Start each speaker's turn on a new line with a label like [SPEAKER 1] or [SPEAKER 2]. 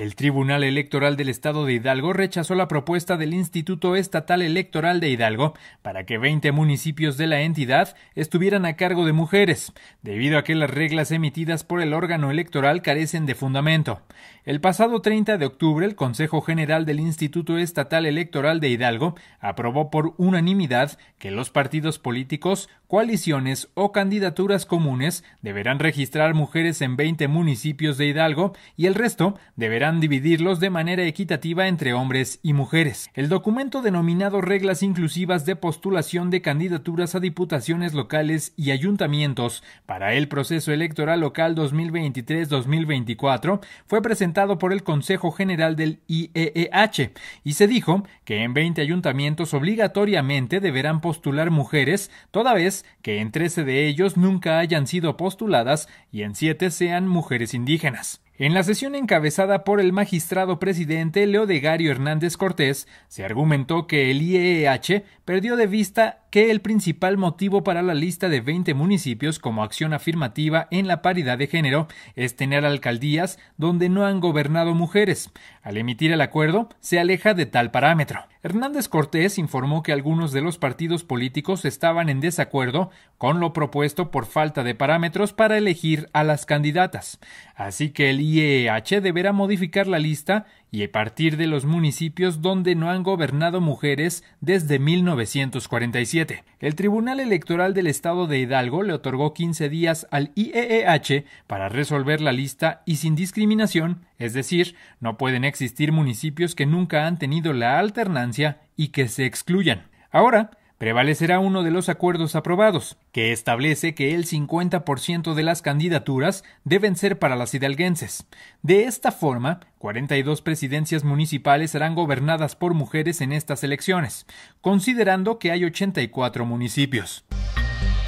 [SPEAKER 1] El Tribunal Electoral del Estado de Hidalgo rechazó la propuesta del Instituto Estatal Electoral de Hidalgo para que 20 municipios de la entidad estuvieran a cargo de mujeres, debido a que las reglas emitidas por el órgano electoral carecen de fundamento. El pasado 30 de octubre, el Consejo General del Instituto Estatal Electoral de Hidalgo aprobó por unanimidad que los partidos políticos, coaliciones o candidaturas comunes deberán registrar mujeres en 20 municipios de Hidalgo y el resto deberán dividirlos de manera equitativa entre hombres y mujeres. El documento denominado Reglas Inclusivas de Postulación de Candidaturas a Diputaciones Locales y Ayuntamientos para el proceso electoral local 2023-2024 fue presentado por el Consejo General del IEEH y se dijo que en 20 ayuntamientos obligatoriamente deberán postular mujeres, toda vez que en 13 de ellos nunca hayan sido postuladas y en 7 sean mujeres indígenas. En la sesión encabezada por el magistrado presidente Leodegario Hernández Cortés, se argumentó que el IEH perdió de vista que el principal motivo para la lista de 20 municipios como acción afirmativa en la paridad de género es tener alcaldías donde no han gobernado mujeres. Al emitir el acuerdo, se aleja de tal parámetro. Hernández Cortés informó que algunos de los partidos políticos estaban en desacuerdo con lo propuesto por falta de parámetros para elegir a las candidatas. Así que el IEH deberá modificar la lista y a partir de los municipios donde no han gobernado mujeres desde 1947. El Tribunal Electoral del Estado de Hidalgo le otorgó 15 días al IEEH para resolver la lista y sin discriminación, es decir, no pueden existir municipios que nunca han tenido la alternancia y que se excluyan. Ahora, prevalecerá uno de los acuerdos aprobados, que establece que el 50% de las candidaturas deben ser para las hidalguenses. De esta forma, 42 presidencias municipales serán gobernadas por mujeres en estas elecciones, considerando que hay 84 municipios.